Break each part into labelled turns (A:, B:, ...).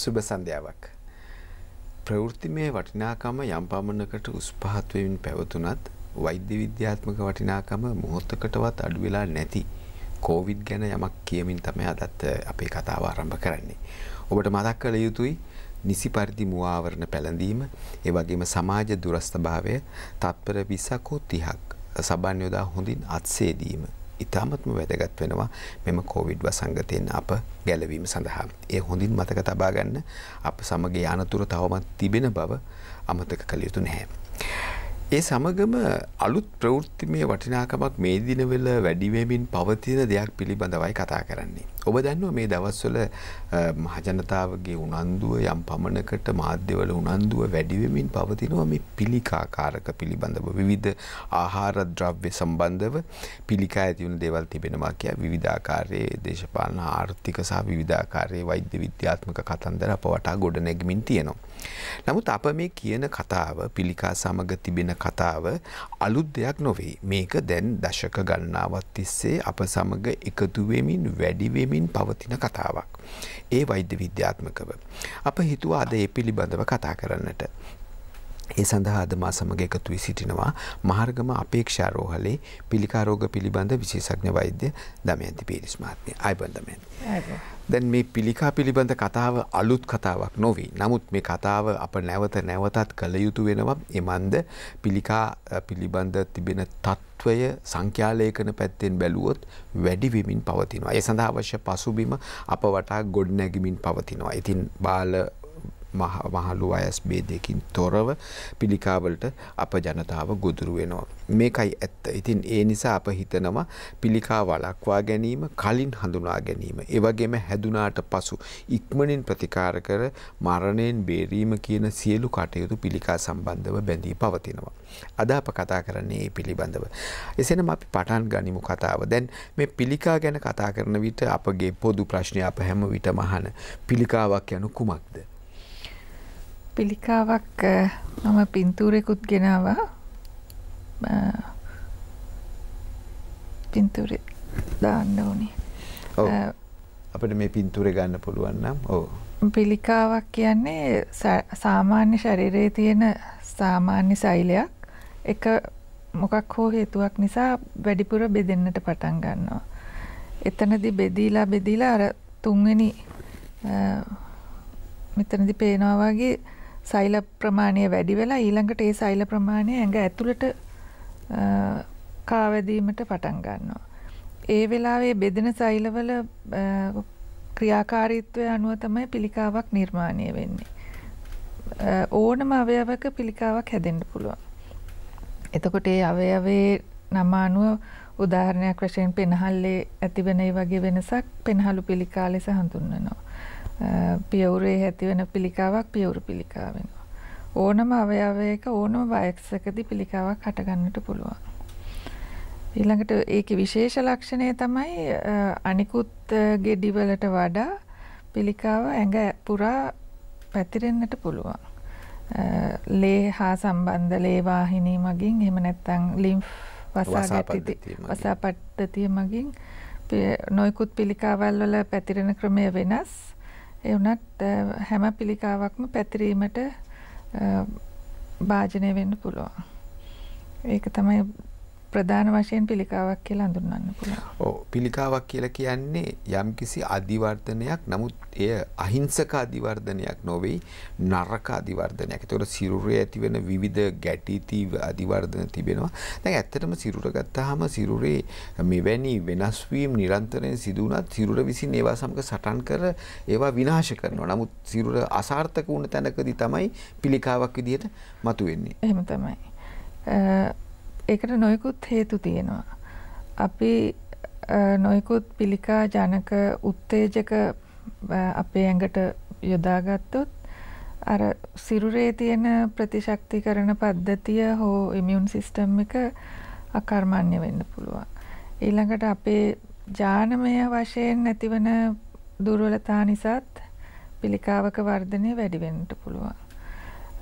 A: සුබ සන්ධ්‍යාවක්. ප්‍රවෘත්තිමය වටිනාකම යම් පමණකට උස් පහත්වමින් පැවතුනත් වෛද්‍ය විද්‍යාත්මක වටිනාකම මොහොත්තකටවත් අඩුවෙලා නැති කෝවිඩ් ගැන යමක් කියමින් තමයි අදත් අපේ කතාව ආරම්භ කරන්නේ. ඔබට මතක් කළ යුතුයි නිසි පරිදි මුවාවරණ පැළඳීම ඒ වගේම සමාජ දුරස්ථභාවය තත්පර විසකෝ තිහක් සබන් යොදා හොඳින් අත්සේදීම ඉතාමත්ම වැදගත් වෙනවා මෙම කෝවිඩ් වසංගතයෙන් අප ගැලවීම සඳහා. ඒ හොඳින් මතක තබා ගන්න අප සමග යනතුර තවමත් තිබෙන බව අමතක කළ යුතු නැහැ. ඒ සමගම අලුත් ප්‍රවෘත්තිමය වටිනාකමක් මේ දිනවෙල වැඩිවමින් පවතින දෙයක් පිළිබඳවයි කතා කරන්නේ. ඔබ දැන්නවා මේ දවස්වල මහජනතාවගේ උනන්දුව යම් පමණකට මාධ්‍යවල උනන්දුව වැඩිවෙමින් පවතිනවා මේ පිළිකාකාරක පිළිබඳව විවිධ ආහාර ද්‍රව්‍ය සම්බන්ධව පිළිකා ඇතිවුණු දේවල් තිබෙනවා කිය විධාකාරයේ දේශපාලන ආර්ථික සහ විධාකාරයේ වෛද්‍ය විද්‍යාත්මක කතන්දර අප වටා ගොඩ නැගමින් තියෙනවා. නමුත් අප මේ කියන කතාව පිළිකා සමග තිබෙන කතාව අලුත් දෙයක් නොවේ මේක දැන් දශක ගන්නාවත් තිස්සේ අප සමඟ එකතුවෙමින් වැඩිවෙම වෙමින් පවතින කතාවක්. ඒ වෛද්‍ය විද්‍යාත්මකව. අප හිතුවා අද ඒ පිළිබඳව කතා කරන්නට. ඒ සඳහා අද මා සමග එකතු වී සිටිනවා මහර්ගම අපේක්ෂාරෝහලේ පිළිකාරෝග පිළිබඳ විශේෂඥ වෛද්‍ය දමයන්ති පිරිස් මහත්මය අයිබන් දමයන්. දැන් මේ පිළිකා පිළිබඳ කතාව අලුත් කතාවක් නොවී නමුත් මේ කතාව අප නැවත නැවතත් කළ යුතු වෙනවා එමන්ද පිළිකා පිළිබඳ තිබෙන තත්ත්ව තත්ත්වය සංඛ්‍යාලේඛන පැත්තෙන් බැලුවොත් වැඩි වෙමින් පවතිනවා. ඒ සඳහා අවශ්‍ය පසුබිම අප වටා ගොඩනැගිමින් පවතිනවා. ඉතින් බාල මහලු අයස් බේදයකින් තොරව පිළිකාවලට අප ජනතාව ගොදුරු වෙනවා. මේකයි ඇත්ත. ඉතින් ඒ නිසා අප හිතනවා පිළිකා වලක්වා ගැනීම කලින් හඳුනා ගැනීම. ඒවගේම හැදුනාට පසු ඉක්මනින් ප්‍රතිකාර කර මරණයෙන් බේරීම කියන සියලු කටයුතු පිළිකා සම්බන්ධව බැඳී පවතිනවා. අද අප කතා කරන්නේ ඒ පිළිබඳව. එසේනම් අපි පටන් ගනිමු කතාව. දැන් මේ පිළිකා ගැන කතා කරන විට අපගේ පොදු ප්‍රශ්නය අප හැම විට මහන පිළිකාවක් යනු කුමක්ද.
B: පිළිකාවක් මම පින්තූරෙකුත් ගෙනවා පින්තූරෙ දාන්න ඕනේ
A: අපට මේ පින්තූරෙ ගන්න පුළුවන් නම් ඕ
B: පිළිකාවක් කියන්නේ සාමාන්‍ය ශරීරයේ තියෙන සාමාන්‍ය සෛලයක් එක මොකක් හෝ හේතුවක් නිසා වැඩිපුර බෙදෙන්නට පටන් ගන්නවා. එතනදී බෙදීලා බෙදීලා අර තුන්වෙනි මෙතනදී පේනවා වගේ සෛල ප්‍රමාණය වැඩි වෙලා ඊළඟට ඒ සෛල ප්‍රමාණය ඇඟ ඇතුළට කාවැදීමට පටන් ගන්නවා. ඒ වෙලාවේ බෙදෙන සෛලවල ක්‍රියාකාරීත්වය අනුව තමයි පිළිකාවක් නිර්මාණය වෙන්නේ. ඕනම අවයවක පිළිකාවක් හැදෙන්න පුළුවන්. එතකොට ඒ අවයවයේ නම අනුව උදාහරණයක් වශයෙන් පෙනහල්ලේ ඇතිවෙන ඒ වගේ වෙනසක් පෙනහළු පිළිකා ලෙස හඳුන්වනවා. පියවුරේ ඇතිවෙන පිළිකාවක් පියවුරු පිළිකා වෙනවා. ඕනම අවයවයක ඕනම වයසකදී පිළිකාවක් හටගන්නට පුළුවන්. ඊළඟට ඒකේ විශේෂ ලක්ෂණය තමයි අනිකුත් ගෙඩිවලට වඩා පිළිකාව ඇඟ පුරා පැතිරෙන්නට පුළුවන්. ලේ හා සම්බන්ධ ලේ වාහිනී මගින් එහෙම නැත්නම් ලිම්ෆ් වසා ගැටි වසා පද්ධතිය මගින් නොයිකුත් පිළිකාවල් වල පැතිරෙන ක්‍රමය වෙනස්. ඒ වුණත් හැම පිළිකාවක්ම පැතිරීමට භාජනය වෙන්න පුළුවන්. ඒක තමයි ප්‍රධාන වශයෙන් පිළිකාවක් කියලා හඳුන්වන්න පුළුවන්.
A: ඔව් පිළිකාවක් කියලා කියන්නේ යම්කිසි අධිවර්ධනයක් නමුත් එය අහිංසක අධිවර්ධනයක් නොවේ නරක අධිවර්ධනයක්. ඒතකොට සිරුරේ ඇතිවෙන විවිධ ගැටිති අධිවර්ධන තිබෙනවා. දැන් ඇත්තටම සිරුර ගත්තාම සිරුරේ මෙවැනි වෙනස් වීම නිරන්තරයෙන් සිදු වුණත් සිරුර විසින් ඒවා සමග සටන් කර ඒවා විනාශ කරනවා. නමුත් සිරුර අසාර්ථක වුණ තැනකදී තමයි පිළිකාවක් විදිහට මතුවෙන්නේ.
B: එහෙම තමයි. ඒකට නොයකුත් හේතු තියෙනවා. අපි නොයකුත් පිළිකා ජනක උත්තේජක අපේ ඇඟට යොදාගත්තොත් අර සිරුරේ තියෙන ප්‍රතිශක්ති කරන පද්ධතිය හෝ ඉමියුන් සිස්ටම් එක අකර්මණ්‍ය වෙන්න පුළුවන්. ඊළඟට අපේ ජානමය වශයෙන් ඇතිවන දුර්වලතා නිසාත් පිළිකාවක වර්ධනය වැඩි වෙන්නට පුළුවන්.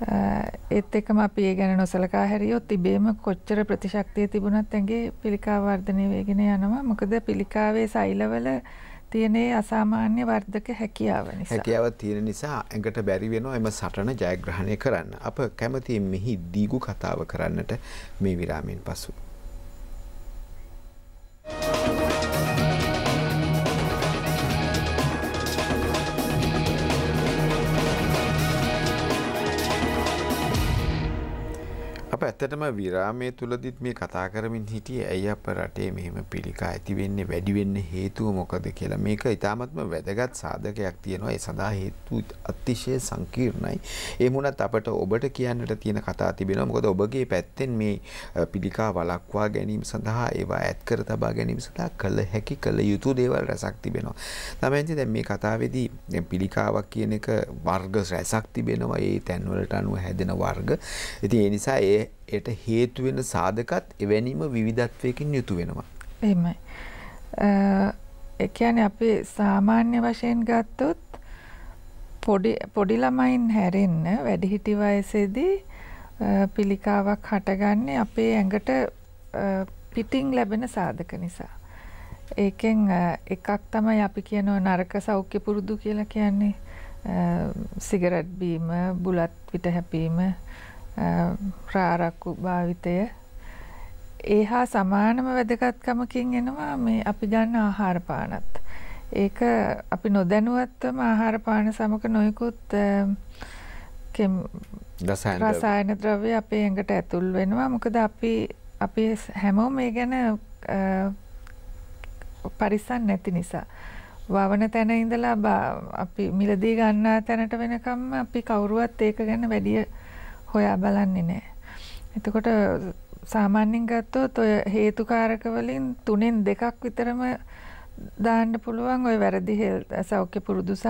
B: ඒත් එකම අපි ඒ ගැන නොසලකා හැරියොත් තිබේම කොච්චර ප්‍රතිශක්තිය තිබුණත් ඇගේ පිළිකා වර්ධනය වෙගෙන යනවා. මොකද පිළිකාවේ සෛලවල තියෙන අසාමාන්‍ය වර්ධක හැකියාව නිසා. හැකියාව
A: තියෙන නිසා ඇඟට බැරි වෙනවා එම සටන ජයග්‍රහණය කරන්න. අප කැමති මෙහි දීගු කතාව කරන්නට මේ විරාමෙන් පසු. අප ඇත්තටම විරාමය තුළදිත් මේ කතා කරමින් හිටිය ඇයි අප රටේ මෙහෙම පිළිකා ඇතිවෙන්නේ වැඩිවෙන්න හේතුව මොකද කියලා මේක ඉතාමත්ම වැදගත් සාධකයක් තියෙනවා ඒ සඳහා හේතු අතිශය සංකීර්ණයි ඒ මුණත් අපට ඔබට කියන්නට තියෙන කතා තිබෙන මොකද ඔබගේ පැත්තෙන් මේ පිළිකා වලක්වා ගැනීම සඳහා ඒවා ඇත් කර තබා ගැනීම සඳහා කළ හැකි කළ යුතු දේවල් රැසක් තිබෙනවා තමයිති දැන් මේ කතාවේදී පිළිකාවක් කියන එක වර්ග රැසක් තිබෙනවා ඒ තැන්වලට අනුව හැදෙන වර්ග ඉති එනිසා ඒ එයට හේතු වෙන සාධකත් එවැනිම විවිධත්වයකින් යුතු වෙනවා.
B: එහෙමයි. ඒ කියන්නේ අපි සාමාන්‍ය වශයෙන් ගත්තොත් පොඩි පොඩි ළමයින් හැරෙන්න වැඩිහිටි වයසේදී පිළිකාවක් හටගන්නේ අපේ ඇඟට පිටින් ලැබෙන සාධක නිසා. ඒකෙන් එකක් තමයි අපි කියනවා නරක සෞඛ්‍ය පුරුදු කියලා කියන්නේ. සිගරට් බීම, බුලත් පිට හැපීම, ප්‍රාරක්කු භාවිතය ඒ හා සමානම වැදගත්කමකින් එනවා මේ අපි ගන්න ආහාර පානත්. ඒක අපි නොදැනුවත්වම ආහාර පාන සමග නොයෙකුත් රසායන ද්‍රව්‍ය අපේ ඇඟට ඇතුල් වෙනවා. මොකද අපි අපි හැමෝම මේ ගැන පරිස්සම් නැති නිසා වවන තැන ඉඳලා අපි මිලදී ගන්නා තැනට වෙනකම් අපි කවුරුවත් ඒක ගැන වැඩිය හොයා බලන්නේ නෑ. එතකොට සාමාන්‍යයෙන් ගත්තොත් ඔය හේතුකාරක වලින් තුනෙන් දෙකක් විතරම දාන්න පුළුවන් ඔය වැරදි සෞඛ්‍ය පුරුදු සහ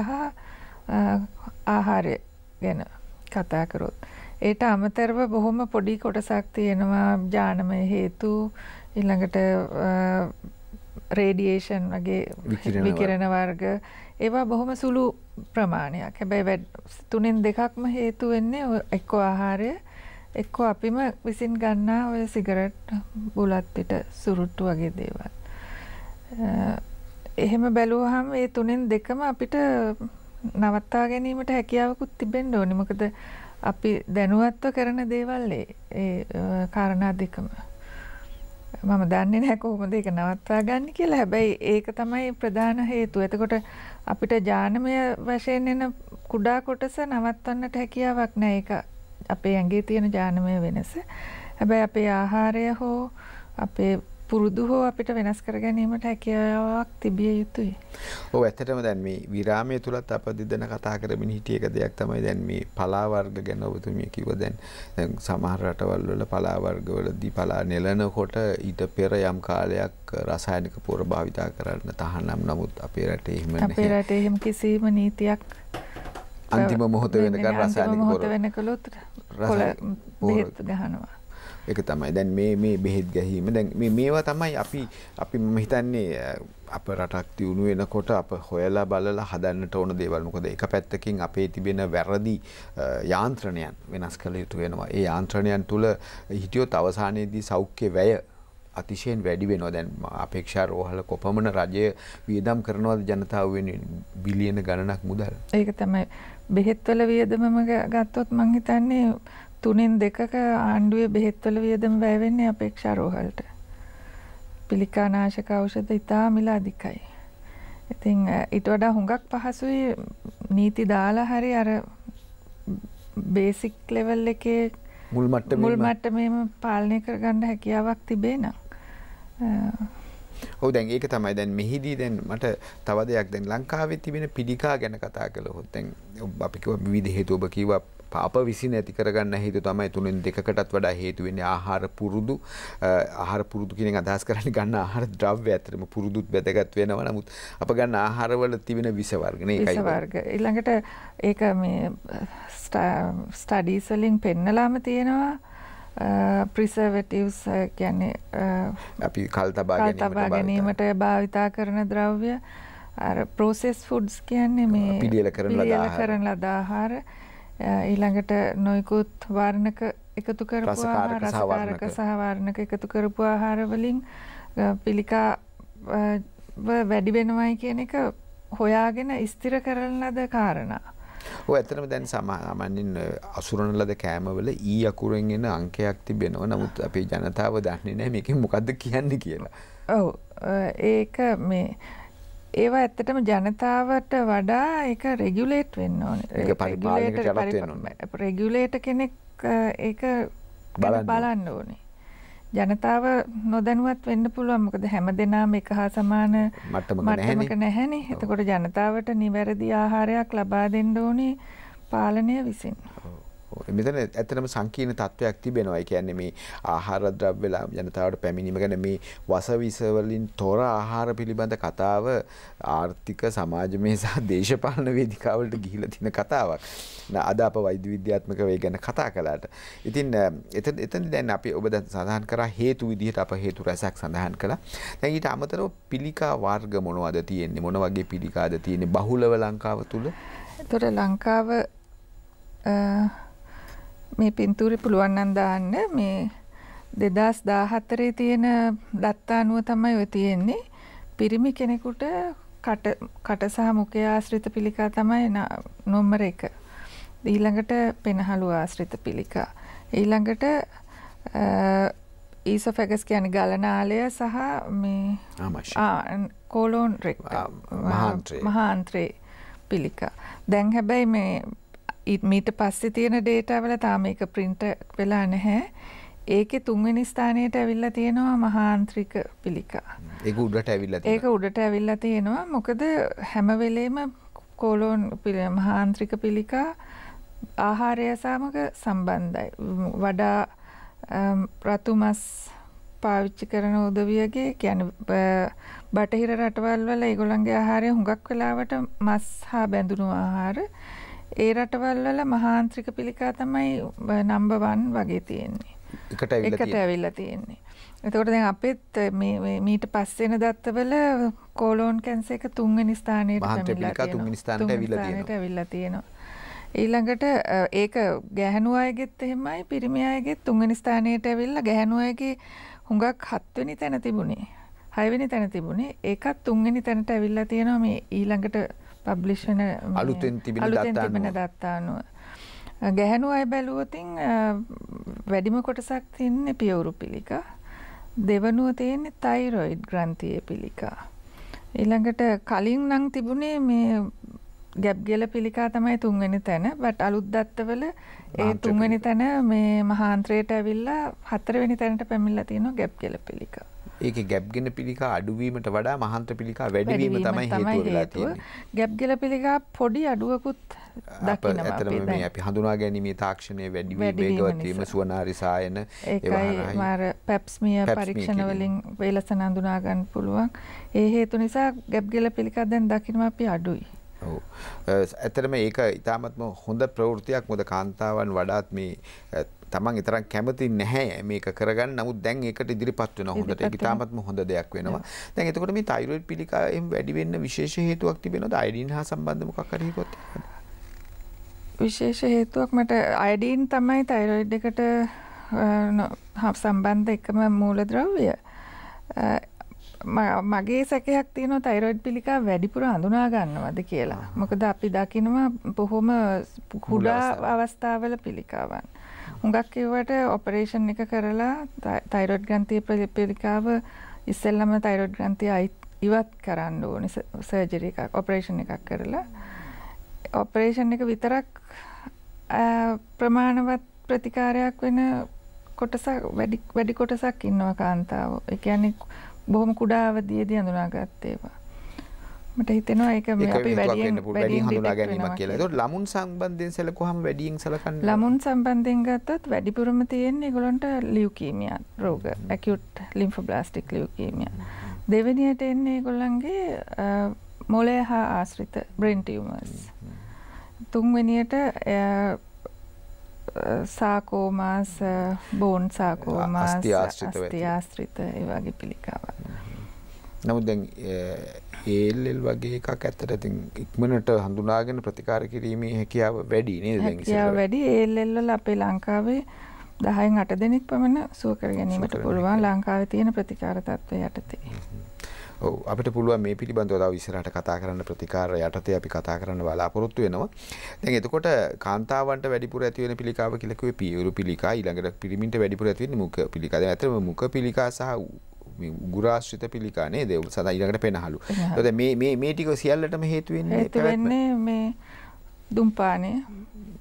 B: ආහාරය ගැන කතා කරොත්. ඒට අමතරව බොහොම පොඩි කොටසක් තියෙනවා ජානමය හේතු ඊළඟට රේඩියේෂන් වගේ විකිරණ වර්ග ඒවා බොහොම සුළු ප්‍රමාණයක් හැබැයි වැඩ තුනෙන් දෙකක්ම හේතු වෙන්නේ එක්ක ආහාරය එක්ක අපිම විසින් ගන්නා ඔය සිගරට් බුලත් පිට සුරුට්ටු වගේ දේවල් එහෙම බැලුවහම ඒ තුනෙන් දෙකම අපිට නවත්තා ගැනීමට හැකියාවකුත් තිබෙන්න ඕනි මොකද අපි දැනුවත්ව කරන දේවල් ඒ කාරණා දෙකම මම දන්නේ නැහැ කොහොමද ඒක නවත්වා ගන්න කියලා. හැබැයි ඒක තමයි ප්‍රධාන හේතුව. එතකොට අපිට ඥානමය වශයෙන් එන කුඩා කොටස නවත්වන්නට හැකියාවක් නැහැ. ඒක අපේ ඇඟේ තියෙන ඥානමය වෙනස. හැබැයි අපේ ආහාරය හෝ අපේ පුරුදු හෝ අපිට වෙනස් කර ගැනීමට හැකියාවක් තිබිය යුතුයි.
A: ඔව් ඇත්තටම දැන් මේ විරාමයේ තුලත් අප දෙදෙන කතා කරමින් හිටිය එක දෙයක් තමයි දැන් මේ පලා වර්ග ගැන ඔබතුමිය කිව්ව දැන් දැන් සමහර රටවල් වල පලා වර්ගවලදී පලා නෙලනකොට ඊට පෙර යම් කාලයක් රසායනික පොර භාවිතා කරන්න තහනම් නමුත් අපේ රටේ එහෙම නැහැ. අපේ
B: රටේ එහෙම කිසිම නීතියක් අන්තිම මොහොත වෙනකන් රසායනික පොර වෙනකලොත් බෙහෙත් ගහනවා.
A: එක තමයි දැන් මේ මේ බෙහෙත් ගැහීම දැන් මේවා තමයි අපි අපි මම හිතන්නේ අප රටක් දියුණු වෙනකොට අප හොයලා බලලා හදන්නට ඕන දේවල් මොකද එක පැත්තකින් අපේ තිබෙන වැරදි යාන්ත්‍රණයන් වෙනස් කළ යුතු වෙනවා ඒ යාන්ත්‍රණයන් තුළ හිටියොත් අවසානයේදී සෞඛ්‍ය වැය අතිශයෙන් වැඩි වෙනවා දැන් අපේක්ෂා රෝහල කොපමණ රජය වියදම් කරනවද ජනතාව වෙනුවෙන් බිලියන ගණනක් මුදල්
B: ඒක තමයි බෙහෙත්වල වියදමම ගත්තොත් මං හිතන්නේ තුනෙන් දෙකක ආණ්ඩුවේ බෙහෙත්වල වියදම වැය වෙන්නේ අපේක්ෂා රෝහලට. පිළිකා නාශක ඖෂධ ඉතා මිල අධිකයි. ඉතින් ඊට වඩා හුඟක් පහසුයි නීති දාලා හරි අර බේසික් ලෙවල් එකේ
A: මුල් මට්ටමේ මුල්
B: මට්ටමේම පාලනය කරගන්න හැකියාවක් තිබේ නම්
A: ඔව් දැන් ඒක තමයි දැන් මෙහිදී දැන් මට තව දෙයක් දැන් ලංකාවේ තිබෙන පිළිකා ගැන කතා කළොත් දැන් අපි කිව්වා විවිධ හේතු ඔබ කිව්වා අප විසි නැති කරගන්න හේතු තමයි තුනෙන් දෙකටත් වඩා හේතුවෙන්නේ ආහාර පුරුදු ආහාර පුරුදු කියෙන අදහස් කරන්න ගන්න ආහාර ද්‍රව්‍ය ඇතරම පුරුදුත් වැදගත් වෙනව නමුත් අප ගන්න ආහාරවල තිබෙන විසවර්ගන වර්ග
B: ඉල්ළඟට ඒක මේ ස්ටඩීසලින් පෙන්නලාම තියෙනවා ප්‍රිසවටවස් කියන්නේ
A: අපි කල් තබා තබා
B: ගැනීමට භාවිතා කරන ද්‍රව්‍ය ප්‍රෝසෙස් ෆුඩ්ස් කියන්නේ මේ පිඩියල කරන ලදාහාර ඊළඟට නොයකුත් වාර්ණක එකතු කරපු රසකාරක සහ වාර්ණක එකතු කරපු ආහාරවලින් පිළිකා වැඩි වෙනවයි කියන එක හොයාගෙන ස්ථිර කරන ලද කාරණා.
A: ඔය ඇත්තටම දැන් සාමාන්‍යයෙන් අසුරන ලද කෑමවල ඊ අකුරෙන් එන අංකයක් තිබෙනවා. නමුත් අපේ ජනතාව දන්නේ නැහැ මේකෙන් මොකද්ද කියන්නේ කියලා.
B: ඔව් ඒක මේ ඒවා ඇත්තටම ජනතාවට වඩා ඒක රෙගුලේට් වෙන්න ඕනේ. රෙගුලේටර් කෙනෙක් ඒක බලන්න ඕනේ. ජනතාව නොදැනුවත් වෙන්න පුළුවන් මොකද හැම දෙනාම එක හා සමාන මට්ටමක නැහැනේ. එතකොට ජනතාවට නිවැරදි ආහාරයක් ලබා දෙන්න ඕනේ පාලනය විසින්. ඔව්.
A: මෙතන ඇතනම සංකීන තත්ත්වයක් තිබෙනවා කියන්නේ මේ ආහාරද්‍රව් වෙලා ජනතාවට පැමිණීම ගැන මේ වසවිසවලින් තොර ආහාර පිළිබඳ කතාව ආර්ථික සමාජමය සහ දේශපාලන වේදිකාවලට ගිහිල තින කතාවක් අද අප වෛද්‍ය විද්‍යාත්මක වේ ගැන කතා කලාට ඉතින් එත එතන දැන් අපි ඔබ දැන් සඳහන් කර හේතු විදිහට අප හේතු රැසක් සඳහන් කළා දැන් ඊට අමතරව පිළිකා වර්ග මොනවද තියෙන්නේ මොන වගේ පිළිකාද තියෙන්නේ බහුලව ලංකාව තුළ
B: එතකොට ලංකාව Uh... මේ පින්තූරි පුළුවන් නම් දාන්න මේ 2014 තියෙන දත්තානුව තමයි ඔය තියෙන්නේ. පිරිමි කෙනෙකුට කට කට සහ මුඛය ආශ්‍රිත පිළිකා තමයි නම්බර 1. ඊළඟට පෙනහළු ආශ්‍රිත පිළිකා. ඊළඟට ඊසොෆැගස් කියන්නේ ගලනාලය සහ මේ කෝලෝන් මහාන්ත්‍රේ පිළිකා. දැන් හැබැයි මේ මීට පස්සේ තියෙන ඩේටා වල තාම ඒක print වෙලා නැහැ. ඒකේ තුන්වෙනි ස්ථානයට ඇවිල්ලා තියෙනවා මහාන්ත්‍රික පිළිකා.
A: ඒක උඩට ඇවිල්ලා තියෙනවා. ඒක
B: උඩට ඇවිල්ලා තියෙනවා. මොකද හැම වෙලේම කොලොන් මහාන්ත්‍රික පිළිකා ආහාරය සමග සම්බන්ධයි. වඩා රතු මස් පාවිච්චි කරන උදවියගේ කියන්නේ බටහිර රටවල් වල ඒගොල්ලන්ගේ ආහාරය හුඟක් වෙලාවට මස් හා බැඳුණු ආහාර ඒ රටවල් වල මහාන්ත්‍රික පිළිකා තමයි නම්බර් 1 වගේ තියෙන්නේ.
A: එකට ඇවිල්ලා තියෙන්නේ. එකට ඇවිල්ලා
B: තියෙන්නේ. එතකොට දැන් අපිත් මේ මීට පස්සේ එන දත්තවල කොලෝන් කැන්සර් එක තුන්වෙනි ස්ථානයට තුන්වෙනි ස්ථානයට ඇවිල්ලා තියෙනවා. ඊළඟට ඒක ගැහැණු අයගෙත් එහෙමයි පිරිමි අයගෙත් තුන්වෙනි ස්ථානයට ඇවිල්ලා ගැහැණු අයගේ හුඟක් හත්වෙනි තැන තිබුණේ. හයවෙනි තැන තිබුණේ. ඒකත් තුන්වෙනි තැනට ඇවිල්ලා තියෙනවා මේ ඊළඟට පබ්ලිෂන අලුතෙන් තිබෙන දත්තානුව. ගැහැනු අය බැලුවතින් වැඩිම කොටසක් තින්නේ පියවුරු පිළිකා. දෙවනුව තියෙන්නේ තයිරොයිඩ් ග්‍රන්ථිය පිළිකා. ඊළඟට කලින් නම් තිබුණේ මේ ගැබ්ගෙල පිළිකා තමයි තුන්වෙනි තැන බට අලුද්දත්තවල ඒ තුන්වෙනි තැන මේ මහාන්ත්‍රයට ඇවිල්ලා හතරවෙනි තැනට පැමිල්ල තියෙනවා ගැබ්ගෙල පිළිකා.
A: ඒක ගැබ්ගෙන පිළිකා අඩුවීමට වඩා මහන්ත්‍ර පිළිකා වැඩිවීම තමයි හේතුව වෙලා තියෙන්නේ.
B: ගැබ්ගෙන පිළිකා පොඩි අඩුවකුත් දකිනවා අපි දැන්. අපි
A: හඳුනා ගැනීමේ තාක්ෂණයේ වැඩිවීම වේගවත් වීම සුවනාරි සායන ඒවා මාර
B: පැප්ස්මියර් පරීක්ෂණ වලින් වේලසන හඳුනා ගන්න පුළුවන්. ඒ හේතු නිසා ගැබ්ගෙන පිළිකා දැන් දකිනවා අපි අඩුයි.
A: ඇතරම ඒක ඉතාමත්ම හොඳ ප්‍රවෘතියක් මොද කාන්තාවන් වඩාත් මේ තමන් එතරම් කැමති නැහැ මේක කරගන්න. නමුත් දැන් ඒකට ඉදිරිපත් වෙනවා. හොඳට ඒක ඉතාමත්ම හොඳ දෙයක් වෙනවා. දැන් එතකොට මේ තයිරොයිඩ් පිළිකාවෙන් වැඩි වෙන්න විශේෂ හේතුවක් තිබෙනවද? අයඩින් හා සම්බන්ධ මොකක් හරි හේතුවක් තිබෙනවද?
B: විශේෂ හේතුවක් මට අයඩීන් තමයි තයිරොයිඩ් එකට සම්බන්ධ එකම මූලද්‍රව්‍ය
A: මගේ
B: සැකයක් තියෙන තයිරොයිඩ් පිළිකා වැඩිපුර හඳුනා ගන්නවද කියලා. මොකද අපි දකිනවා බොහොම කුඩා අවස්ථාවල පිළිකාවන්. හුඟක් කිව්වට ඔපරේෂන් එක කරලා තයිරොඩ් ග්‍රන්ථිය පිළිකාව ඉස්සෙල්ලම තයිරොඩ් ග්‍රන්ථිය ඉවත් කරන්න ඕනි සර්ජරි එකක් ඔපරේෂන් එකක් කරලා ඔපරේෂන් එක විතරක් ප්‍රමාණවත් ප්‍රතිකාරයක් වෙන කොටසක් වැඩි කොටසක් ඉන්නවා කාන්තාව. ඒ කියන්නේ බොහොම කුඩා අවදියේදී හඳුනාගත් ඒවා. මට හිතෙනවා ඒක මේ අපි වැඩියෙන් වැඩියෙන් හඳුනා ගැනීමක් කියලා. ඒතකොට
A: ළමුන් සම්බන්ධයෙන් සැලකුවාම වැඩියෙන් සැලකන්නේ
B: ළමුන් සම්බන්ධයෙන් ගත්තත් වැඩිපුරම තියෙන්නේ ඒගොල්ලන්ට ලියුකීමියා රෝග, acute lymphoblastic leukemia. දෙවෙනියට එන්නේ ඒගොල්ලන්ගේ මොළය හා ආශ්‍රිත brain tumors. තුන්වෙනියට සාකෝමාස, බෝන් සාකෝමාස්, අස්ථි ආශ්‍රිත ඒ වගේ පිළිකාවක්.
A: නමුත් දැන් ඒල්ල් වගේ එකක් ඇත්තට ඇති ඉක්මනට හඳුනාගෙන ප්‍රතිකාර කිරීමේ හැකියාව වැඩි නේද වැඩි
B: ඒල්ල්වල අපේ ලංකාවේ දහයෙන් අට දෙනෙක් පමණ සුව කර ගැනීමට පුළුවන් ලංකාව තියෙන ප්‍රතිකාර තත්ත්වය යටතේ.
A: ඔව් අපිට පුළුවන් මේ පිළිබඳව තව ඉස්සරහට කතා කරන්න ප්‍රතිකාර යටතේ අපි කතා කරන්න බලාපොරොත්තු වෙනවා. දැන් එතකොට කාන්තාවන්ට වැඩිපුර ඇති වෙන පිළිකාව කියලා කිව්වේ පියුරු පිළිකා ඊළඟට පිරිමින්ට වැඩිපුර ඇති වෙන්නේ මුඛ පිළිකා. දැන් ඇත්තටම මුඛ පිළිකා සහ ගුරාශ්‍රිත පිළිකා නේද සතා ඊළඟට පෙනහලු. එතකොට මේ මේ මේ ටික සියල්ලටම හේතු වෙන්නේ හේතු
B: වෙන්නේ මේ දුම්පානය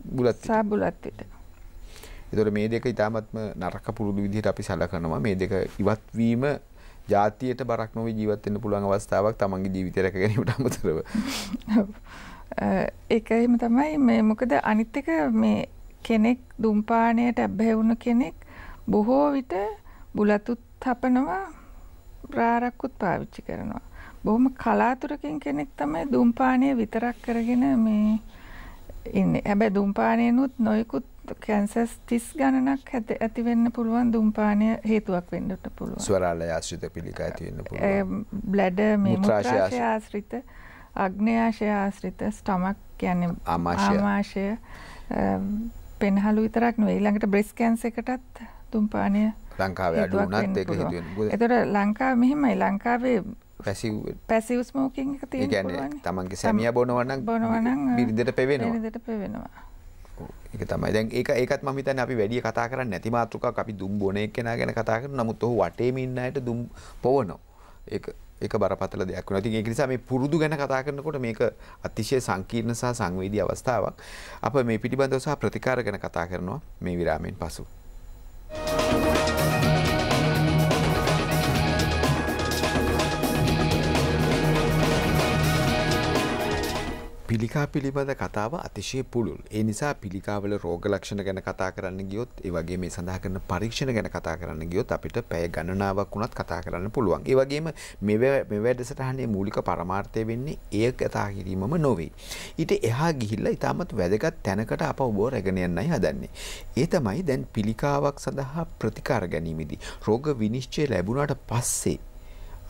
A: බුලත් සහ බුලත් පිට. එතකොට මේ දෙක ඊටාත්ම නරක පුරුදු විදිහට අපි සලකනවා මේ දෙක ඉවත් වීම ජාතියට බරක් නොවේ ජීවත් වෙන්න පුළුවන් අවස්ථාවක් තමන්ගේ ජීවිතය රැක ගැනීමට අමතරව.
B: ඒක එහෙම තමයි මේ මොකද අනිත් එක මේ කෙනෙක් දුම්පානයට ඇබ්බැහි වුණු කෙනෙක් බොහෝ විට බුලතුත් හපනවා ප්‍රාරක්කුත් පාවිච්චි කරනවා. බොහොම කලාතුරකින් කෙනෙක් තමයි දුම්පානය විතරක් කරගෙන මේ ඉන්නේ. හැබැයි දුම්පානයනුත් නොයෙකුත් කැන්සස් 30 ගණනක් ඇති වෙන්න පුළුවන් දුම්පානය හේතුවක් වෙන්නට පුළුවන්.
A: ස්වරාලය ආශ්‍රිත පිළිකා ඇති වෙන්න පුළුවන්.
B: බ්ලැඩ මේ මුත්‍රාශය ආශ්‍රිත, අග්නයාශය ආශ්‍රිත, ස්ටමක් කියන්නේ ආමාශය පෙන්හලු විතරක් නෙවෙයි ඊළඟට බ්‍රෙස් කැන්සර් එකටත් දුම්පානය
A: ලංකාවේ අඩු වුණත් ඒක හිතුවෙන. ඒතර
B: ලංකාව මෙහෙමයි ලංකාවේ පැසිව් පැසිව් ස්මෝකින් එක තියෙන පුළුවන්.
A: තමන්ගේ සැමියා බොනවා නම් බොනවා
B: නම් බිරිඳට පෙවෙනවා. බිරිඳට පෙවෙනවා.
A: ඒක තමයි දැන් ඒක ඒකත් මම හිතන්නේ අපි වැඩි කතා කරන්නේ නැති මාතෘකාවක් අපි දුම් බොන එක්කෙනා ගැන කතා කරන නමුත් ඔහු වටේම ඉන්න අයට දුම් පොවනවා. ඒක ඒක බරපතල දෙයක් වුණා. ඉතින් ඒක නිසා මේ පුරුදු ගැන කතා කරනකොට මේක අතිශය සංකීර්ණ සහ සංවේදී අවස්ථාවක්. අප මේ පිටිබඳව සහ ප්‍රතිකාර ගැන කතා කරනවා මේ විරාමයෙන් පසු. පිළිකා පිළිබඳ කතාව අතිශය පුළුල් ඒ නිසා පිළිකාවල රෝගලක්ෂණ ගැන කතා කරන්න ගියොත් ඒවගේ මේ සඳහා කරන පරීක්ෂණ ගැන කතා කරන්න ගියොත් අපිට පැය ගණනාවක් වුණත් කතා කරන්න පුළුවන් ඒවගේම මෙවැඩසටහනේ මූලික පරමාර්ථය වෙන්නේ එය කතා කිරීමම නොවේ ඊට එහා ගිහිල්ල ඉතාමත් වැදගත් තැනකට අප ඔබෝ රැගෙනයන්නයි හදන්නේ ඒ තමයි දැන් පිළිකාවක් සඳහා ප්‍රතිකාර ගැනීමදී රෝග විනිශ්චය ලැබුණට පස්සේ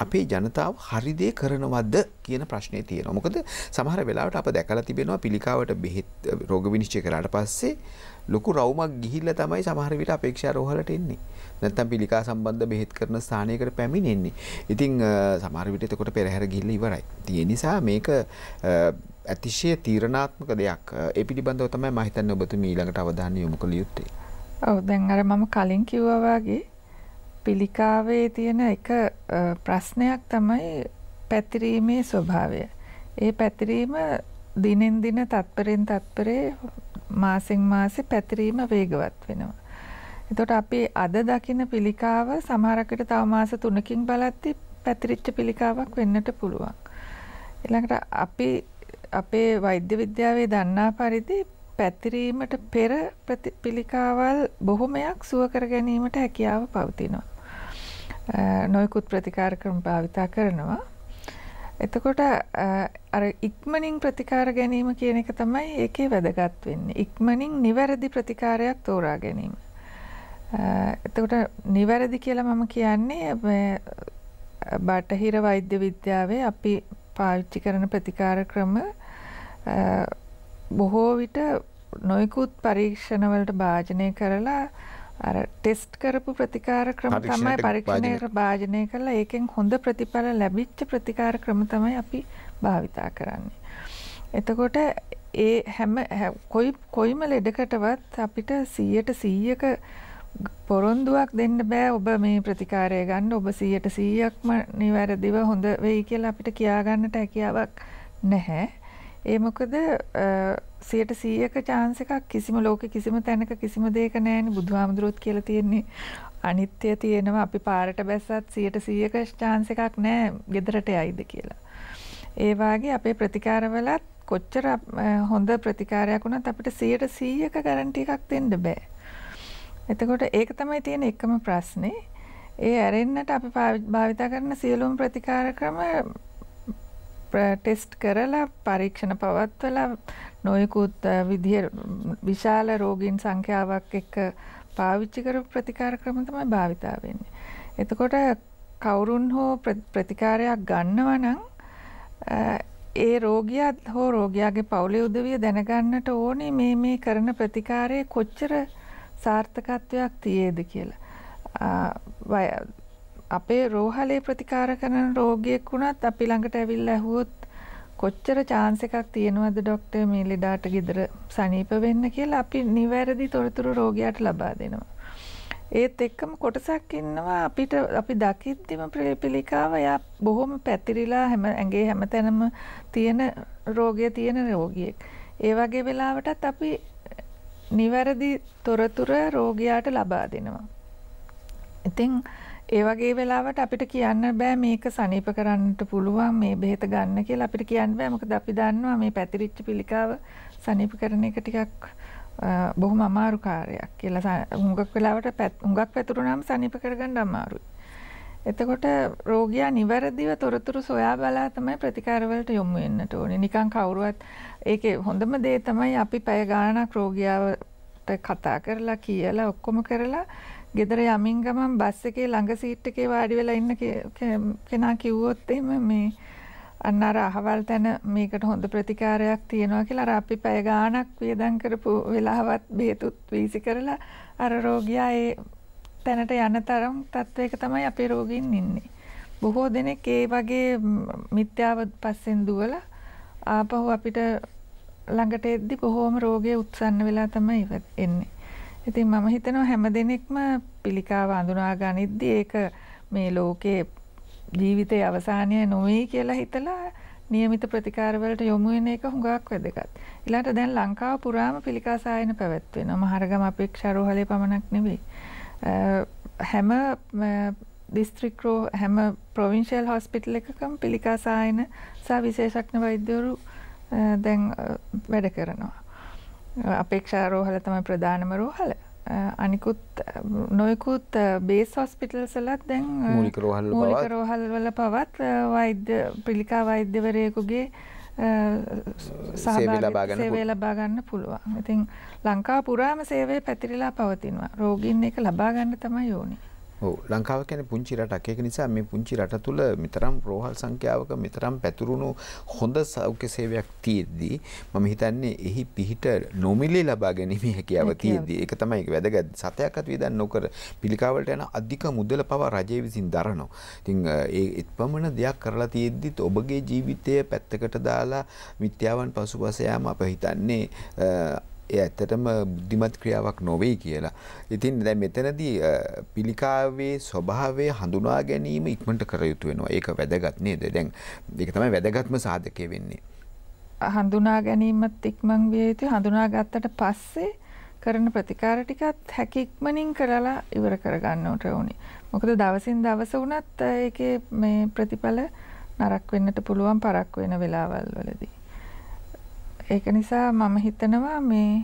A: අපේ ජනතාව හරිදේ කරනවද කියන ප්‍රශ්නය තියෙන මොකද සමහර වෙලාට අප දැකලා තිබෙනවා පිළිකාවට බෙහෙත් රෝග විනිශ්චය කරාට පස්සේ ලොකු රවමක් ගිහිල්ල තමයි සමහරවිට අපේක්ෂා රෝහලට එන්නේ නැත්තම් පිළිකා සම්බන්ධ බෙහෙත් කරන ස්ථානයකට පැමිණෙන්නේ ඉතිං සමාරවිට එතකොට පෙරහැර ගිල්ල ඉවරයි තිය නිසා මේක ඇතිශය තීරණාත්මක දෙයක් ඒ පිළිබඳව තමයි මහිතන්න ඔබතු මීළඟට අවධානය යොමු කළ යුත්තේ
B: ඔව දැන් අර මම කලින් කිව්වවාගේ පිළිකාවේ තියෙන එක ප්‍රශ්නයක් තමයි පැතිරීමේ ස්වභාවය. ඒ පැතිරීම දිනෙන් දින තත්පරෙන් තත්පරේ මාසෙන් මාසෙ පැතිරීම වේගවත් වෙනවා. එතකොට අපි අද දකින පිළිකාව සමහරකට තව මාස 3කින් බලද්දී පැතිරිච්ච පිළිකාවක් වෙන්නට පුළුවන්. ඊළඟට අපි අපේ වෛද්‍ය විද්‍යාවේ දන්නා පරිදි පැතිරීමට පෙර පිළිකාවල් බොහොමයක් සුව කර ගැනීමට හැකියාව පවතිනවා. නොයෙකුත් ප්‍රතිකාර ක්‍රම භාවිතා කරනවා. එතකොට අර ඉක්මනින් ප්‍රතිකාර ගැනීම කියන එක තමයි ඒකේ වැදගත් වෙන්නේ. ඉක්මනින් නිවැරදි ප්‍රතිකාරයක් තෝරා ගැනීම. එතකොට නිවැරදි කියලා මම කියන්නේ බටහිර වෛද්‍ය විද්‍යාවේ අපි පාවිච්චි කරන ප්‍රතිකාර ක්‍රම බොහෝ විට නොයිකුත් පරීක්ෂණවලට භාජනය කරලා අර ටෙස්ට් කරපු ප්‍රතිකාර ක්‍රම තමයි පරීක්ෂණයට භාජනය කරලා ඒකෙන් හොඳ ප්‍රතිඵල ලැබිච්ච ප්‍රතිකාර ක්‍රම තමයි අපි භාවිතා කරන්නේ. එතකොට ඒ හැම කොයි කොයිම ලෙඩකටවත් අපිට 100ට 100ක පොරොන්දුවක් දෙන්න බෑ ඔබ මේ ප්‍රතිකාරය ගන්න ඔබ 100ට 100ක්ම නිවැරදිව හොඳ වෙයි කියලා අපිට කියා ගන්නට හැකියාවක් නැහැ. ඒ මොකද 100%ක chance එකක් කිසිම ලෝකෙ කිසිම තැනක කිසිම දෙයක නැහැනේ බුදුහාමුදුරුවොත් කියලා තියෙන්නේ අනිත්‍ය තියෙනවා අපි පාරට බැස්සත් 100%ක chance එකක් නැහැ ගෙදරට යයිද කියලා. ඒ වාගේ අපේ ප්‍රතිකාරවලත් කොච්චර හොඳ ප්‍රතිකාරයක් වුණත් අපිට 100%ක ගැරන්ටි එකක් දෙන්න බෑ. එතකොට ඒක තමයි තියෙන එකම ප්‍රශ්නේ. ඒ ඇරෙන්නට අපි භාවිතා කරන සියලුම ප්‍රතිකාර ක්‍රම ටෙස්ට් කරලා පරීක්ෂණ පවත්වලා නොයෙකුත් විදිහ විශාල රෝගීන් සංඛ්‍යාවක් එක්ක පාවිච්චි කරපු ප්‍රතිකාර ක්‍රම තමයි භාවිතා වෙන්නේ. එතකොට කවුරුන් හෝ ප්‍රතිකාරයක් ගන්නවා නම් ඒ රෝගියාත් හෝ රෝගියාගේ පවුලේ උදවිය දැනගන්නට ඕනේ මේ මේ කරන ප්‍රතිකාරයේ කොච්චර සාර්ථකත්වයක් තියේද කියලා. අපේ රෝහලේ ප්‍රතිකාර කරන රෝගියෙක් වුණත් අපි ළඟට ඇවිල්ලා ඇහුවොත් කොච්චර chance එකක් තියෙනවද ડોක්ටර් මේ ලෙඩාට ගෙදර සනීප වෙන්න කියලා අපි නිවැරදි තොරතුරු රෝගියාට ලබා දෙනවා. ඒත් එක්කම කොටසක් ඉන්නවා අපිට අපි දකිද්දිම පිළිකාව යා බොහොම පැතිරිලා හැම ඇඟේ හැමතැනම තියෙන රෝගය තියෙන රෝගියෙක්. ඒ වගේ වෙලාවටත් අපි නිවැරදි තොරතුර රෝගියාට ලබා දෙනවා. ඉතින් ඒ වගේ වෙලාවට අපිට කියන්න බෑ මේක සනීප කරන්නට පුළුවන් මේ බෙහෙත ගන්න කියලා අපිට කියන්න බෑ මොකද අපි දන්නවා මේ පැතිරිච්ච පිළිකාව සනීප කරන එක ටිකක් බොහොම අමාරු කාර්යයක් කියලා හුඟක් වෙලාවට හුඟක් පැතුරුනාම සනීප කරගන්න අමාරුයි. එතකොට රෝගියා නිවැරදිව තොරතුරු සොයා බලා තමයි ප්‍රතිකාරවලට යොමු වෙන්නට ඕනේ. නිකන් කවුරුවත් ඒකේ හොඳම දේ තමයි අපි පැය ගාණක් රෝගියාවට කතා කරලා කියලා ඔක්කොම කරලා ගෙදර යමින් ගමන් බස් එකේ ළඟ සීට් එකේ වාඩි වෙලා ඉන්න කෙනා කිව්වොත් එහෙම මේ අන්න අර අහවල් තැන මේකට හොඳ ප්‍රතිකාරයක් තියෙනවා කියලා අර අපි පැය ගාණක් වියදම් කරපු වෙලාවත් බෙහෙතුත් වීසි කරලා අර රෝගියා ඒ තැනට යන තරම් තත්වයක තමයි අපේ රෝගීන් ඉන්නේ. බොහෝ දෙනෙක් ඒ වගේ මිත්‍යාව පස්සෙන් දුවලා ආපහු අපිට ළඟට එද්දි බොහෝම රෝගය උත්සන්න වෙලා තමයි එන්නේ. ඉතින් මම හිතනවා හැම දෙනෙක්ම පිළිකාව අඳුනා ගනිද්දී ඒක මේ ලෝකේ ජීවිතයේ අවසානය නොවේ කියලා හිතලා નિયમિત ප්‍රතිකාරවලට යොමු වෙන එක හුඟක් වැදගත්. ඊළාට දැන් ලංකාව පුරාම පිළිකා සායන පැවැත්වෙනවා. මහරගම අපේක්ෂා රෝහලේ පමණක් නෙවෙයි. හැම දිස්ත්‍රික් හැම ප්‍රොවින්ෂියල් හොස්පිටල් එකකම පිළිකා සායන සහ විශේෂඥ වෛද්‍යවරු දැන් වැඩ කරනවා. අපේක්ෂා රෝහල තමයි ප්‍රධානම රෝහල. අනිකුත් නොයකුත් බේස් හොස්පිටල් සලත් දැන් මූලික රෝහල් මූලික රෝහල් වල පවත් වෛද්‍ය පිළිකා වෛද්‍යවරයෙකුගේ සහභාගී සේවය ලබා ගන්න පුළුවන්. ඉතින් ලංකාව පුරාම සේවය පැතිරිලා පවතිනවා. රෝගීන් එක ලබා ගන්න තමයි ඕනේ.
A: ලංකාව කැන පුංචි රටක් ඒක නිසා මේ පුංචි රට තුළ මෙතරම් රෝහල් සංඛ්‍යාවක මෙතරම් පැතුරුණු හොඳ සෞඛ්‍ය සේවයක් තියෙද්දී මම හිතන්නේ එහි පිහිට නොමිලේ ලබා ගැනීම හැකියාව තියෙද්දී ඒක තමයි වැදගත් සතයක්වත් වියදම් නොකර පිළිකාවලට යන අධික මුදල පවා රජය විසින් දරනවා. ඉතින් ඒ එපමණ දෙයක් කරලා තියෙද්දිත් ඔබගේ ජීවිතය පැත්තකට දාලා මිත්‍යාවන් පසුපස යාම අප හිතන්නේ ඒ ඇත්තටම බුද්ධිමත් ක්‍රියාවක් නොවෙයි කියලා. ඉතින් දැන් මෙතනදී පිළිකාවේ ස්වභාවය හඳුනා ගැනීම ඉක්මනට කර යුතු වෙනවා. ඒක වැදගත් නේද? දැන් ඒක තමයි වැදගත්ම සාධකය වෙන්නේ.
B: හඳුනා ගැනීමත් ඉක්මන් විය යුතුයි. හඳුනා ගත්තට පස්සේ කරන ප්‍රතිකාර ටිකත් හැකි ඉක්මනින් කරලා ඉවර කරගන්න ඕනේ. මොකද දවසින් දවස වුණත් ඒකේ මේ ප්‍රතිඵල නරක වෙන්නට පුළුවන් පරක් වෙන වෙලාවල් වලදී. ඒක නිසා මම හිතනවා මේ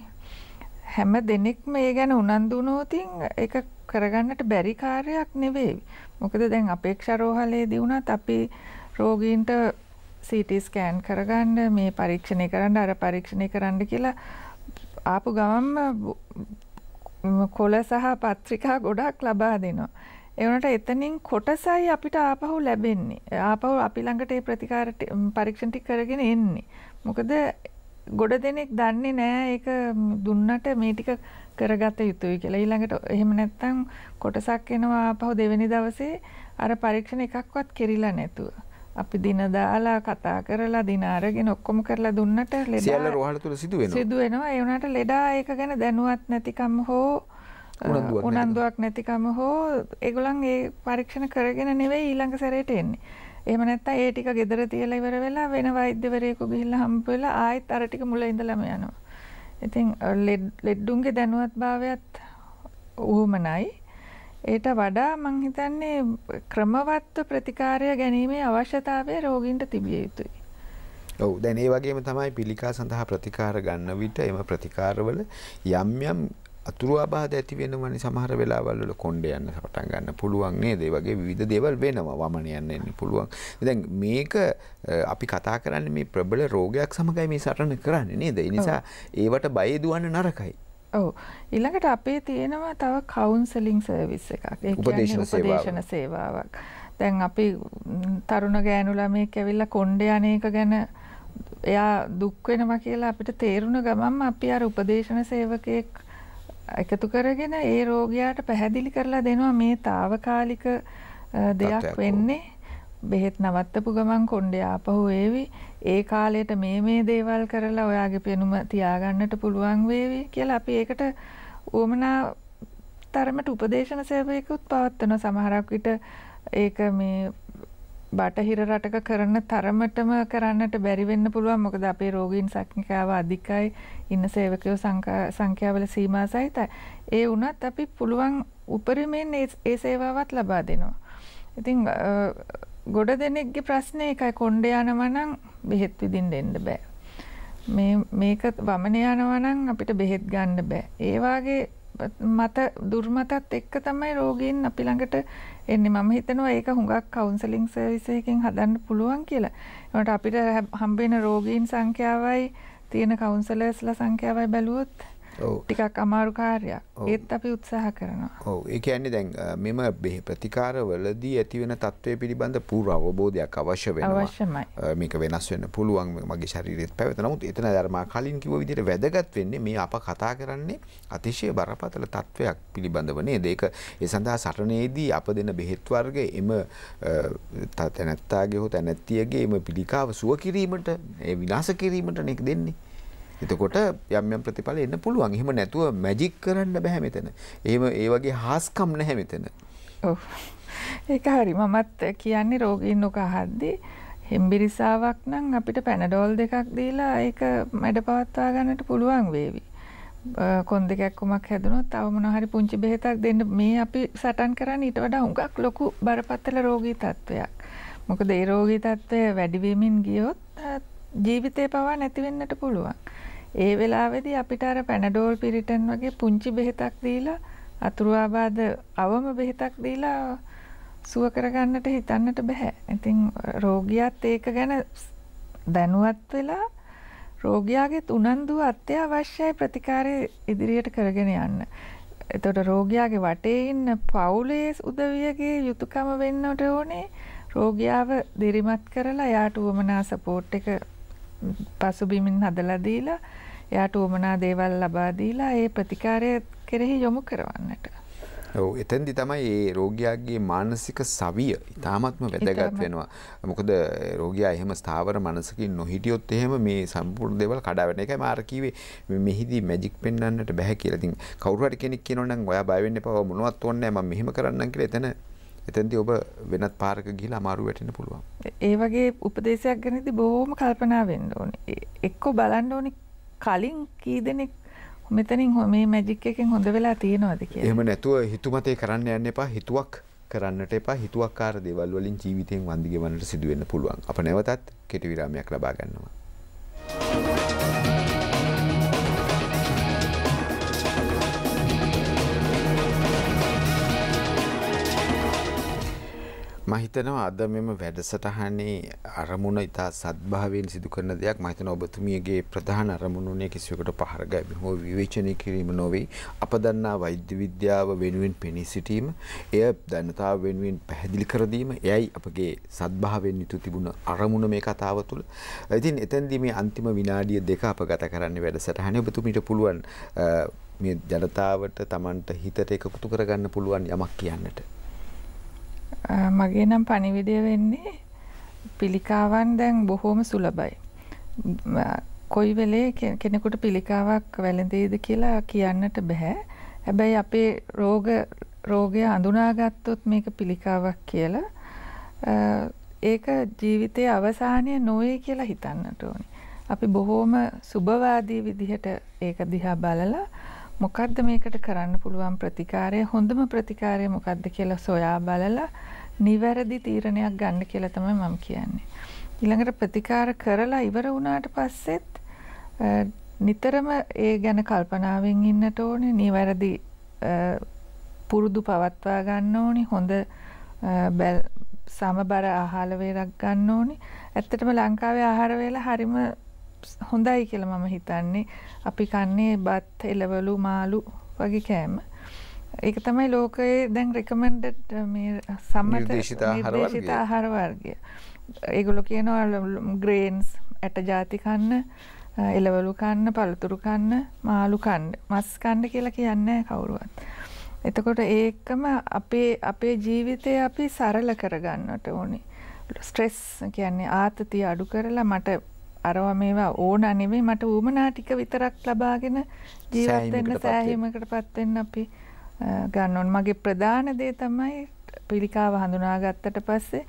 B: හැම දෙනෙක් මේ ගැන උනන්දු වුණොතින් ඒක කරගන්නට බැරි කාර්යයක් නෙවෙයි. මොකද දැන් අපේක්ෂා රෝහලේදී වුණත් අපි රෝගීන්ට CT ස්කෑන් කරගන්න මේ පරීක්ෂණය කරන්න අර පරීක්ෂණය කරන්න කියලා ආපු ගමන්ම කොළ සහ පත්‍රිකා ගොඩක් ලබා දෙනවා. ඒ වුණාට එතනින් කොටසයි අපිට ආපහු ලැබෙන්නේ. ආපහු අපි ළඟට ඒ ප්‍රතිකාර පරීක්ෂණ ටික කරගෙන එන්නේ. මොකද ගොඩ දෙනෙක් දන්නේ නෑ ඒක දුන්නට මේ ටික කරගත යුතුයි කියලා. ඊළඟට එහෙම නැත්නම් කොටසක් එනවා ආපහු දෙවෙනි දවසේ අර පරීක්ෂණ එකක්වත් කෙරිලා නැතුව. අපි දින දාලා කතා කරලා දින අරගෙන ඔක්කොම කරලා දුන්නට ලෙඩ සියල්ල රෝහල තුල සිදු වෙනවා. සිදු වෙනවා. ඒ වුණාට ලෙඩා ඒක ගැන දැනුවත් නැතිකම හෝ උනන්දුවක් නැතිකම හෝ ඒගොල්ලන් ඒ පරීක්ෂණ කරගෙන නෙවෙයි ඊළඟ සැරේට එන්නේ. එහෙම නැත්නම් ඒ ටික ගෙදර තියලා ඉවර වෙලා වෙන වෛද්‍යවරයෙකු ගිහිල්ලා හම්බ වෙලා ආයෙත් අර ටික මුල ඉඳලම යනවා. ඉතින් ලෙඩ්ඩුන්ගේ දැනුවත්භාවයත් උවමනයි. ඒට වඩා මං හිතන්නේ ක්‍රමවත්ව ප්‍රතිකාරය ගැනීමේ අවශ්‍යතාවය රෝගීන්ට තිබිය යුතුයි.
A: ඔව් දැන් ඒ වගේම තමයි පිළිකා සඳහා ප්‍රතිකාර ගන්න විට එම ප්‍රතිකාරවල යම් යම් අතුරු අබාධ ඇති වෙනවනේ සමහර වෙලාවල් වල කොණ්ඩ යන්න පටන් ගන්න පුළුවන් නේද? ඒ වගේ විවිධ දේවල් වෙනවා. වමන යන්න එන්න පුළුවන්. දැන් මේක අපි කතා කරන්නේ මේ ප්‍රබල රෝගයක් සමගයි මේ සටන කරන්නේ නේද? ඒ නිසා ඒවට බය දුවන්න නරකයි.
B: ඔව් ඊළඟට අපේ තියෙනවා තව කවුන්සලින් සර්විස් එකක්. ඒ කියන්නේ උපදේශන සේවාවක්. දැන් අපි තරුණ ගෑනු ළමයෙක් ඇවිල්ලා කොණ්ඩේ අනේක ගැන එයා දුක් වෙනවා කියලා අපිට තේරුණ ගමන්ම අපි අර උපදේශන සේවකයෙක් එකතු කරගෙන ඒ රෝගයාට පැහැදිලි කරලා දෙනවා මේ తాවකාලික දෙයක් වෙන්නේ බෙහෙත් නවත්තපු ගමන් කොණ්ඩේ ආපහු එවි ඒ කාලයට මේ මේ දේවල් කරලා ඔයාගේ පෙනුම තියාගන්නට පුළුවන් වේවි කියලා අපි ඒකට උවමනා තරමට උපදේශන සේවයකුත් පවත්වන සමහරක් විට ඒක මේ බටහිර රටක කරන තරමටම කරන්නට බැරි වෙන්න පුළුවන් මොකද අපේ රෝගීන් සංඛ්‍යාව අධිකයි ඉන්න සේවකයෝ සංඛ්‍යාවල සීමා සහිතයි ඒ වුණත් අපි පුළුවන් උපරිමයෙන් ඒ සේවාවත් ලබා දෙනවා ඉතින් ගොඩ දෙනෙක්ගේ ප්‍රශ්නේ එකයි කොණ්ඩ යනවා නම් බෙහෙත් විදින්න එන්න බෑ මේ මේක වමන යනවා නම් අපිට බෙහෙත් ගන්න බෑ ඒ වාගේ මත දුර්මතත් එක්ක තමයි රෝගීන් අපි ළඟට එන්නේ මම හිතනවා ඒක හුඟක් කවුන්සලින් සර්විස් එකකින් හදන්න පුළුවන් කියලා. ඒකට අපිට හම්බ වෙන රෝගීන් සංඛ්‍යාවයි තියෙන කවුන්සලර්ස්ලා සංඛ්‍යාවයි බැලුවොත් ටිකක් අමාරු කාර්යයක් ඒත් අපි උත්සාහ කරනවා
A: ඔව ඒ ඇන්නේ දැන් මෙම ප්‍රතිකාරවලදී ඇතිවෙන තත්ත්වය පිළිබඳ පූර් අවබෝධයක් අවශ්‍ය වෙනවා මේක වෙනස් වෙන්න පුළුවන් මගේ ශරීරයත් පැවත නමුත් එතන ධර්මා කලින් කිව විදිහට වැදගත් වෙන්නේ මේ අප කතා කරන්නේ අතිශය බරපතල තත්ත්වයක් පිළිබඳව නේද ඒක ඒ සඳහා සටනේදී අප දෙන බෙහෙත් වර්ග එම තැනැත්තාගේ හෝ තැනැත්තියගේ එම පිළිකාව සුව කිරීමට ඒ විනාශ කිරීමට නෙක් දෙන්නේ එතකොට යම් යම් ප්‍රතිඵල එන්න පුළුවන්. එහෙම නැතුව මැජික් කරන්න බෑ මෙතන. එහෙම ඒ වගේ හාස්කම් නැහැ මෙතන.
B: ඔව්. ඒක හරි. මමත් කියන්නේ රෝගීන් ඔක අහද්දී හෙම්බිරිසාවක් නම් අපිට පැනඩෝල් දෙකක් දීලා ඒක මැඩ පවත්වා ගන්නට පුළුවන් වේවි. කොන් දෙකක් කොමක් හැදුනොත් තව මොන හරි පුංචි බෙහෙතක් දෙන්න මේ අපි සටන් කරන්නේ ඊට වඩා හුඟක් ලොකු බරපතල රෝගී තත්ත්වයක්. මොකද ඒ රෝගී තත්ත්වය වැඩි වෙමින් ගියොත් ජීවිතේ පවා නැති වෙන්නට පුළුවන්. ඒ වෙලාවේදී අපිට අර පැනඩෝල් පිරිටන් වගේ පුංචි බෙහෙතක් දීලා අතුරු ආබාධ අවම බෙහෙතක් දීලා සුව කරගන්නට හිතන්නට බෑ. ඉතින් රෝගියාත් ඒක ගැන දැනුවත් වෙලා රෝගියාගේ උනන්දුව අත්‍යවශ්‍යයි ප්‍රතිකාරය ඉදිරියට කරගෙන යන්න. එතකොට රෝගියාගේ වටේ ඉන්න පවුලේ උදවියගේ යුතුයකම වෙන්නට ඕනේ රෝගියාව දිරිමත් කරලා යාට උවමනා සපෝට් එක පසුබිමින් හදලා දීලා එයාට උමනා දේවල් ලබා දීලා ඒ ප්‍රතිකාරය කෙරෙහි යොමු කරවන්නට.
A: ඔව් එතෙන්දි තමයි මේ රෝගියාගේ මානසික සවිය ඉතාමත්ම වැදගත් වෙනවා. මොකද රෝගියා එහෙම ස්ථාවර මනසකින් නොහිටියොත් එහෙම මේ සම්පූර්ණ දේවල් කඩා වැටෙන එකයි මාර කිව්වේ මෙහිදී මැජික් පෙන්වන්නට බෑ කියලා. ඉතින් කවුරු හරි කෙනෙක් කියනොත් නම් ඔයා බය වෙන්න එපා. ඔය මොනවත් ඕනේ නැහැ. මම මෙහෙම කරන්නම් කියලා එතන එතැදි ඔබ වෙනත් පාරක ගිල අමාරු වැටෙන පුළුවන්.
B: ඒ වගේ උපදේශයක් ගැනති බොහෝම කල්පනා වෙන්න ඕන එක්කෝ බලන්න ඕනි කලින් කී දෙනෙක් මෙතනින් හොමේ මැජික් එකෙන් හොඳ වෙලා තියෙනවද කියලා. එහෙම
A: නැතුව හිතුමතේ කරන්න යන්න එපා හිතුවක් කරන්නට එපා හිතුවක්කාර දේවල් වලින් ජීවිතයෙන් වන්දි ගෙවන්නට සිදු වෙන්න පුළුවන්. අප නැවතත් කෙටි විරාමයක් ලබා ගන්නවා. මහිතනවා අද මෙම වැඩසටහනේ අරමුණ ඉතා සත්භාවයෙන් සිදුකරන දෙයක් මහිතන ඔබතුමියගේ ප්‍රධාන අරමුණුනේ කිසිවකට පහරගැබි හෝ විවේචනය කිරීම නොවෙයි අප දන්නා වෛද්‍ය විද්‍යාව වෙනුවෙන් පෙනී සිටීම එය දැනතාව වෙනුවෙන් පැහැදිලි කරදීම යැයි අපගේ සත්භාවෙන් යුතු තිබුණ අරමුණ මේ කතාව තුළ ඉතින් එතැන්දී මේ අන්තිම විනාඩිය දෙක අප ගත කරන්න වැඩසටහන ඔබතුමිට පුළුවන් මේ ජනතාවට තමන්ට හිතට එකකුතු කරගන්න පුළුවන් යමක් කියන්නට
B: මගේ නම් පණිවිඩය වෙන්නේ පිළිකාවන් දැන් බොහෝම සුලබයි. කොයි වෙලේ කෙනෙකුට පිළිකාවක් වැළඳේද කියලා කියන්නට බැහැ. හැබැයි අපේ රෝග රෝගය හඳුනාගත්තොත් මේක පිළිකාවක් කියලා ඒක ජීවිතයේ අවසානය නොවේ කියලා හිතන්නට ඕනි. අපි බොහෝම සුභවාදී විදිහට ඒක දිහා බලලා මොකක්ද මේකට කරන්න පුළුවන් ප්‍රතිකාරය හොඳම ප්‍රතිකාරය මොකක්ද කියලා සොයා බලලා නිවැරදි තීරණයක් ගන්න කියලා තමයි මම කියන්නේ. ඊළඟට ප්‍රතිකාර කරලා ඉවර වුණාට පස්සෙත් නිතරම ඒ ගැන කල්පනාවෙන් ඉන්නට ඕනේ. නිවැරදි පුරුදු පවත්වා ගන්න ඕනේ. හොඳ සමබර ආහාර වේලක් ගන්න ඕනේ. ඇත්තටම ලංකාවේ ආහාර වේල හරිම හොඳයි කියලා මම හිතන්නේ අපි කන්නේ බත් එළවලු මාළු වගේ කෑම. ඒක තමයි ලෝකයේ දැන් රෙකමෙන්ඩඩ් මේ සම්මත නිර්දේශිත ආහාර වර්ගය. ඒගොල්ලෝ කියනවා ග්‍රේන්ස් ඇට ಜಾති කන්න, එළවලු කන්න, පළතුරු කන්න, මාළු කන්න, මස් කන්න කියලා කියන්නේ කවුරුවත්. එතකොට ඒකම අපේ අපේ ජීවිතය අපි සරල කරගන්නට ඕනේ. ස්ට්‍රෙස් කියන්නේ ආතතිය අඩු කරලා මට අරව මේවා ඕන නෙවෙයි මට ඌමනා ටික විතරක් ලබාගෙන ජීවත් වෙන්න සෑහීමකටපත් වෙන්න අපි ගන්න ඕන. මගේ ප්‍රධාන දේ තමයි පිළිකාව හඳුනාගත්තට පස්සේ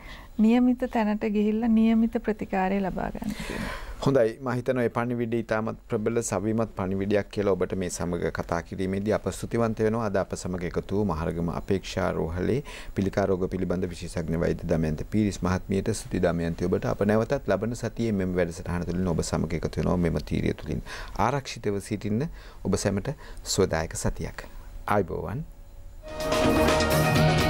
B: නියමිත තැනට ගිහිල්ලා නියමිත ප්‍රතිකාරය ලබා ගන්න කියනවා.
A: හොඳයි මහිතන ඒ පණිවිඩය ඉතාමත් ප්‍රබල සවිමත් පණිවිඩයක් කියලා ඔබට මේ සමග කතා කිරීමේදී අප ස්තුතිවන්ත වෙනවා අද අප සමග එකතු වූ මහරගම අපේක්ෂා රෝහලේ පිළිකා රෝග පිළිබඳ විශේෂඥ වෛද්‍ය දමයන්ත පීරිස් මහත්මියට ස්තුති දමයන්ති ඔබට අප නැවතත් ලබන සතියේ මෙම වැඩසටහන තුළින් ඔබ සමග එකතු වෙනවා මෙම තීරය තුළින් ආරක්ෂිතව සිටින්න ඔබ සැමට සුවදායක සතියක් ආයිබෝවන් Thank you.